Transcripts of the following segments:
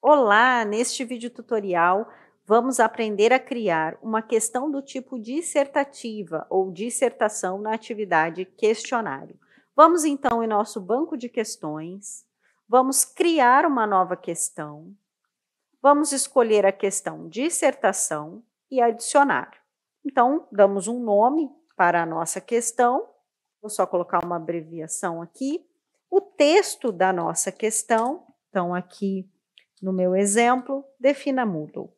Olá! Neste vídeo tutorial vamos aprender a criar uma questão do tipo dissertativa ou dissertação na atividade questionário. Vamos então em nosso banco de questões, vamos criar uma nova questão, vamos escolher a questão dissertação e adicionar. Então, damos um nome para a nossa questão, vou só colocar uma abreviação aqui, o texto da nossa questão, então aqui no meu exemplo, defina Moodle.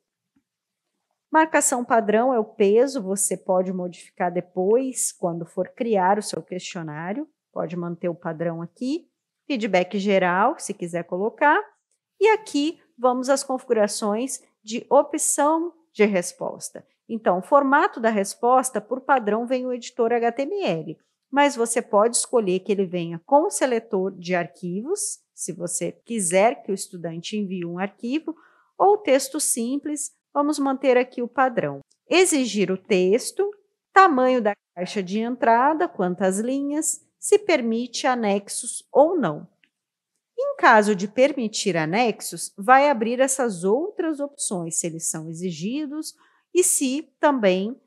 Marcação padrão é o peso, você pode modificar depois, quando for criar o seu questionário, pode manter o padrão aqui. Feedback geral, se quiser colocar. E aqui vamos às configurações de opção de resposta. Então, o formato da resposta, por padrão, vem o editor HTML mas você pode escolher que ele venha com o seletor de arquivos, se você quiser que o estudante envie um arquivo, ou texto simples, vamos manter aqui o padrão. Exigir o texto, tamanho da caixa de entrada, quantas linhas, se permite anexos ou não. Em caso de permitir anexos, vai abrir essas outras opções, se eles são exigidos e se também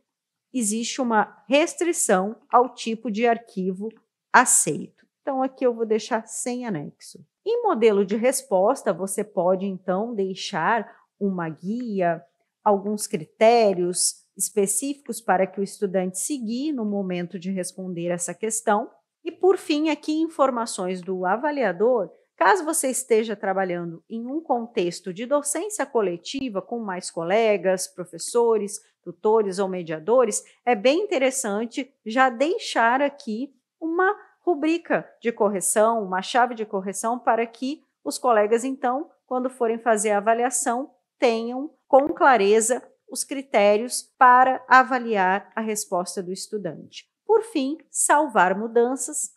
existe uma restrição ao tipo de arquivo aceito. Então, aqui eu vou deixar sem anexo. Em modelo de resposta, você pode então deixar uma guia, alguns critérios específicos para que o estudante seguir no momento de responder essa questão. E, por fim, aqui informações do avaliador Caso você esteja trabalhando em um contexto de docência coletiva com mais colegas, professores, tutores ou mediadores, é bem interessante já deixar aqui uma rubrica de correção, uma chave de correção para que os colegas, então, quando forem fazer a avaliação, tenham com clareza os critérios para avaliar a resposta do estudante. Por fim, salvar mudanças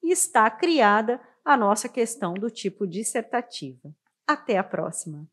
está criada a nossa questão do tipo dissertativa. Até a próxima!